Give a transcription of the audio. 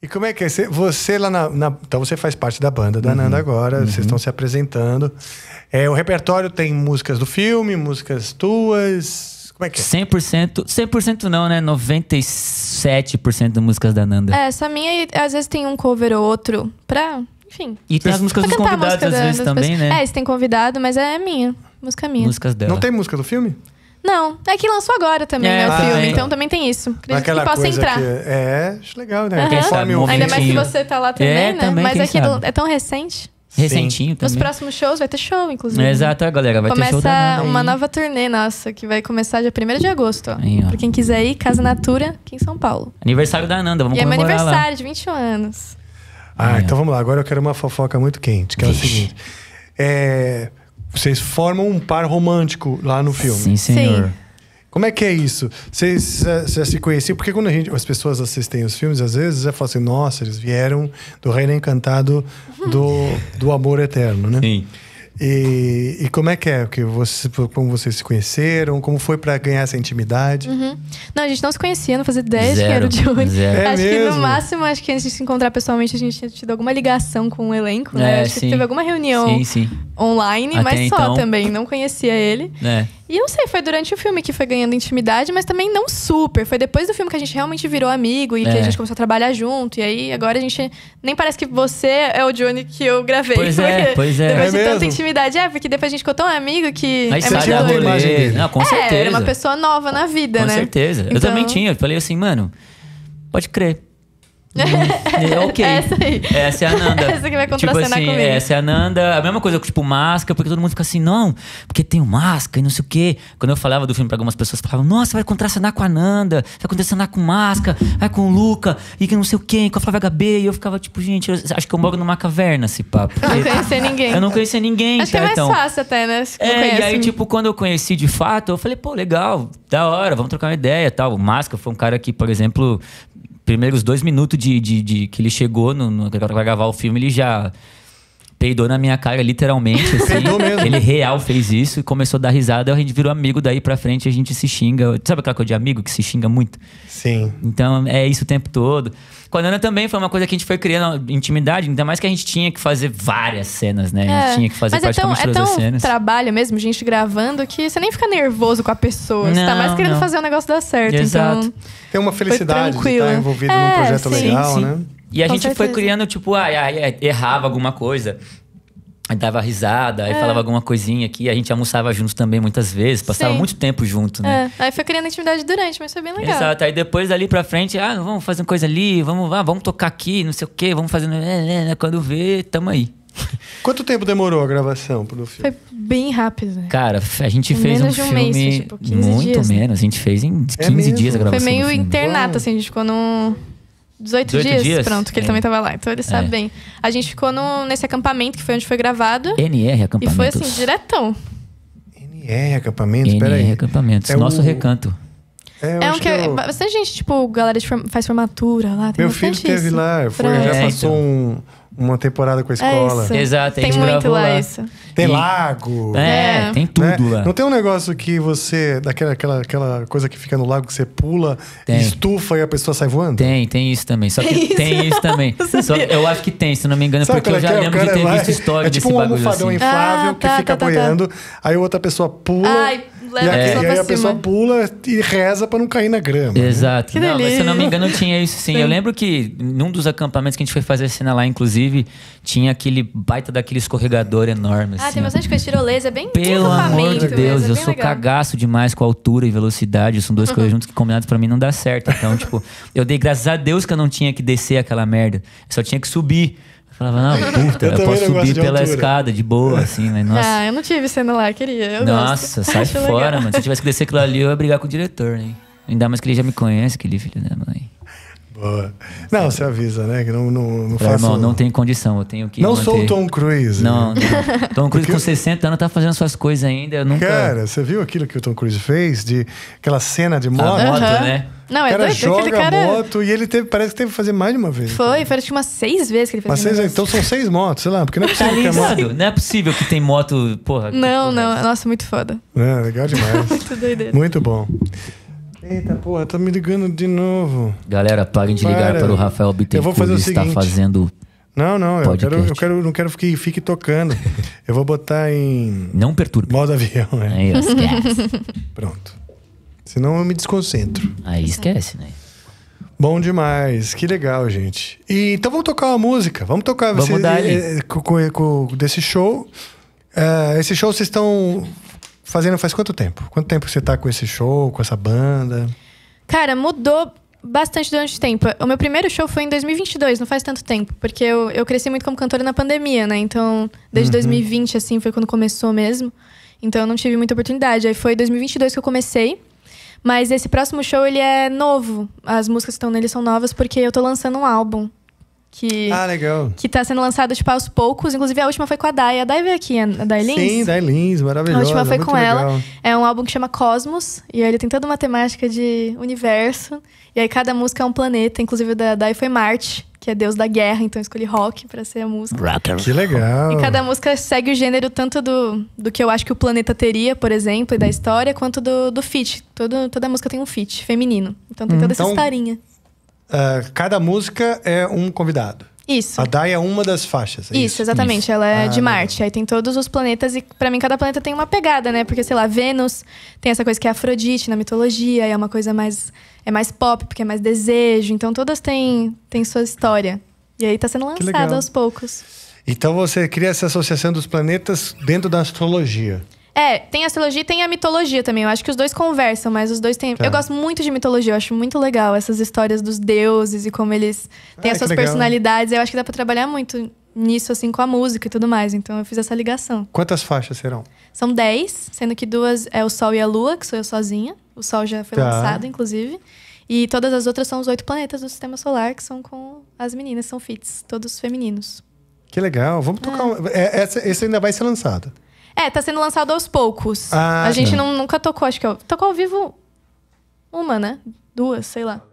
E como é que é? Você lá na, na Então você faz parte da banda da uhum, Nanda agora, uhum. vocês estão se apresentando. É, o repertório tem músicas do filme, músicas tuas. Como é que é? 100%, 100% não, né? 97% das músicas da Nanda. É, essa minha às vezes tem um cover ou outro pra. Enfim. E tem as músicas dos convidados música às vezes também, pessoas. né? É, se tem convidado, mas é minha. Música minha. Músicas dela. Não tem música do filme? Não, é que lançou agora também, é, né? O tá. filme. É. Então também tem isso. Acredito Aquela que possa coisa entrar. Que é, acho legal, né? Uhum. Ainda mais que você tá lá é, também, é, né? Também, Mas aqui é é sabe? é tão recente. Recentinho Sim. também. Nos próximos shows vai ter show, inclusive. Exato, galera. Vai Começa ter show da uma nova turnê nossa, que vai começar dia 1 de agosto. Aí, ó. Pra quem quiser ir, Casa Natura, aqui em São Paulo. Aniversário da Ananda, vamos e comemorar lá. é meu aniversário lá. de 21 anos. Ah, Aí, então ó. vamos lá. Agora eu quero uma fofoca muito quente, que é o seguinte. É... Vocês formam um par romântico lá no filme. Sim, senhor. Sim. Como é que é isso? Vocês já eh, se conheciam? Porque quando gente, as pessoas assistem os filmes, às vezes, já falam assim, nossa, eles vieram do Reino Encantado do, do Amor Eterno, né? Sim. E, e, como é que é? Que você, como vocês se conheceram? Como foi para ganhar essa intimidade? Uhum. Não, a gente não se conhecia, não fazia ideia de quem era o Johnny. É acho mesmo? que no é máximo, acho que antes de se encontrar pessoalmente, a gente tinha tido alguma ligação com o elenco, né? É, acho sim. que teve alguma reunião sim, sim online, Até mas então... só também. Não conhecia ele. É. E não sei, foi durante o filme que foi ganhando intimidade, mas também não super. Foi depois do filme que a gente realmente virou amigo e é. que a é. gente começou a trabalhar junto. E aí agora a gente. Nem parece que você é o Johnny que eu gravei. Pois é, pois é. Depois é de mesmo? tanta intimidade. É, porque depois a gente ficou tão amigo que. Aí é sai da imagem Não, com certeza. É, era uma pessoa nova na vida, com né? Com certeza. Então... Eu também então tinha. Eu falei assim, mano, pode crer Uhum. É ok. Essa aí. Essa é a Nanda. essa que vai tipo contracenar tipo assim, comigo. Essa é a Nanda. A mesma coisa, tipo, máscara, porque todo mundo fica assim, não, porque tem máscara e não sei o quê. Quando eu falava do filme pra algumas pessoas, falavam, nossa, vai contracenar com a Nanda, vai contracenar com máscara, vai com o Luca, e que não sei o quê, com a Flávia HB. E eu ficava, tipo, gente, acho que eu moro numa caverna, esse papo. Eu não conhecia ninguém. Eu não conhecia ninguém, Acho tá, que é mais então, fácil até, né? É, e aí, tipo, quando eu conheci de fato, eu falei, pô, legal, da hora, vamos trocar uma ideia tal. O Máscara foi um cara que, por exemplo, primeiros dois minutos de, de, de que ele chegou no, no, pra gravar o filme, ele já peidou na minha cara, literalmente. Assim. Ele real fez isso e começou a dar risada. A gente virou amigo daí pra frente, a gente se xinga. Sabe aquela coisa de amigo que se xinga muito? Sim. Então é isso o tempo todo. Com a Nana também foi uma coisa que a gente foi criando intimidade, ainda mais que a gente tinha que fazer várias cenas, né? É. A gente é, tinha que fazer Mas é tão, é tão cenas. trabalho mesmo, gente gravando, que você nem fica nervoso com a pessoa. Não, você tá mais querendo não. fazer o negócio dar certo. Então Exato. Então, Tem uma felicidade de estar tá envolvido é, num projeto sim, legal, sim. né? E a Com gente certeza. foi criando, tipo, ai, ai, é, errava alguma coisa. Dava risada, aí é. falava alguma coisinha aqui. A gente almoçava juntos também muitas vezes, passava Sim. muito tempo junto, né? É. Aí foi criando intimidade durante, mas foi bem legal. Exato, aí depois ali pra frente, ah, vamos fazer uma coisa ali, vamos lá, ah, vamos tocar aqui, não sei o quê, vamos fazendo. Né, né, né, quando vê, tamo aí. Quanto tempo demorou a gravação pro filme? Foi bem rápido. Cara, a gente fez menos um, um filme mês, tipo, muito dias, menos. Né? A gente fez em 15 é dias a gravação. Foi meio internato, assim, a gente ficou num. No 18, 18 dias? dias? Pronto, que ele é. também tava lá. Então ele sabe é. bem. A gente ficou no, nesse acampamento que foi onde foi gravado. NR acampamento E foi assim, diretão. NR acampamento NR Peraí. acampamento É Nosso o... recanto. É, é um que, que é eu... bastante gente, tipo, galera de form... faz formatura lá. Meu filho teve lá. Foi, já é, passou então. um uma temporada com a é escola. É Exato, tem muito lá, isso. Tem e... lago. É, é, tem tudo né? lá. Não tem um negócio que você. Daquela aquela, aquela coisa que fica no lago que você pula, tem. estufa e a pessoa sai voando? Tem, tem isso também. Só que tem isso, tem isso também. Só, eu acho que tem, se não me engano, Sabe porque eu já lembro de ter visto história é tipo desse um bagulho. Assim. inflável ah, tá, que fica tá, tá, tá, apoiando, aí outra pessoa pula. Ai leva e a pessoa E aí a pessoa pula e reza pra não cair na grama. Né? Exato. Né? Não, mas, se eu não me engano, tinha isso sim. sim. Eu lembro que num dos acampamentos que a gente foi fazer cena lá, inclusive, tinha aquele baita daquele escorregador enorme. Ah, assim, tem bastante coisa tirolesa, é bem Pelo amor de Deus, mesmo, eu sou legal. cagaço demais com altura e velocidade. São duas coisas juntas que combinadas pra mim não dá certo. Então, tipo, eu dei graças a Deus que eu não tinha que descer aquela merda. Eu só tinha que subir. Falava, não, puta, eu, eu posso subir pela escada de boa, assim, mas né? nossa. Ah, eu não tive sendo lá, queria. nossa, gosto. sai Acho fora, legal. mano. Se eu tivesse que descer aquilo ali, eu ia brigar com o diretor, né? Ainda mais que ele já me conhece, aquele filho da mãe. Boa. Não, você avisa, né? Que não, não, não Falei, Irmão, não tem condição, eu tenho que. Não manter... sou o Tom Cruise. Não, né? não. Tom Cruise Porque... com 60 anos tá fazendo suas coisas ainda. Eu nunca... Cara, você viu aquilo que o Tom Cruise fez? De aquela cena de moto? A moto, né? Não, é o cara doido. joga cara... moto e ele teve, parece que teve que fazer mais de uma vez. Foi, parece que umas seis vezes que ele fez. Mas seis, então são seis motos, sei lá, porque não é possível que é moto. Não é possível que tem moto, porra. Não, é não, nossa, muito foda. É, legal demais. muito doideira. Muito bom. Eita, porra, tá me ligando de novo. Galera, parem de ligar para, o Rafael Bittencourt. Eu vou fazer o seguinte. Está fazendo não, não, eu quero, eu quero, não quero que fique tocando. Eu vou botar em. Não perturbe. Modo avião, né? Aí, Pronto. Senão eu me desconcentro. Aí esquece, né? Bom demais, que legal, gente. E, então vamos tocar uma música. Vamos tocar vamos vocês, dar é, com, com, desse show. Eh, esse show vocês estão fazendo faz quanto tempo? Quanto tempo você está com esse show, com essa banda? Cara, mudou bastante durante o tempo. O meu primeiro show foi em 2022, não faz tanto tempo, porque eu, eu cresci muito como cantora na pandemia, né? Então, desde uhum. 2020, assim, foi quando começou mesmo. Então, eu não tive muita oportunidade. Aí foi 2022 que eu comecei. Mas esse próximo show, ele é novo. As músicas que estão nele são novas, porque eu tô lançando um álbum. Que, ah, legal. Que tá sendo lançado, tipo, aos poucos. Inclusive, a última foi com a Dai. A Dai veio aqui, a Dai Lins. Sim, Dai Lins, maravilhosa. A última foi com legal. ela. É um álbum que chama Cosmos. E ele tem toda uma temática de universo. E aí, cada música é um planeta. Inclusive, da Dai foi Marte que é Deus da Guerra, então escolhi rock para ser a música. que legal! E cada música segue o gênero tanto do, do que eu acho que o planeta teria, por exemplo, e da história, quanto do, do feat. Todo, toda música tem um feat feminino. Então tem hum. toda então, essa historinha. Uh, cada música é um convidado. Isso. A Dai é uma das faixas. É isso, isso, exatamente. Isso. Ela é ah, de Marte. Aí tem todos os planetas e para mim cada planeta tem uma pegada, né? Porque sei lá, Vênus tem essa coisa que é Afrodite na mitologia, é uma coisa mais é mais pop, porque é mais desejo. Então todas têm, têm sua história. E aí está sendo lançado aos poucos. Então você cria essa associação dos planetas dentro da astrologia. É, tem a astrologia e tem a mitologia também. Eu acho que os dois conversam, mas os dois têm. Tá. Eu gosto muito de mitologia, eu acho muito legal essas histórias dos deuses e como eles têm ah, as suas personalidades. Eu acho que dá para trabalhar muito nisso, assim, com a música e tudo mais. Então eu fiz essa ligação. Quantas faixas serão? São 10, sendo que duas é o Sol e a Lua, que sou eu sozinha. O Sol já foi tá. lançado, inclusive. E todas as outras são os oito planetas do sistema solar, que são com as meninas, são fits, todos femininos. Que legal. Vamos tocar. É. Um... É, essa, esse ainda vai ser lançado. É, tá sendo lançado aos poucos. Ah, a gente tá. não, nunca tocou, acho que eu... tocou ao vivo uma, né? Duas, sei lá.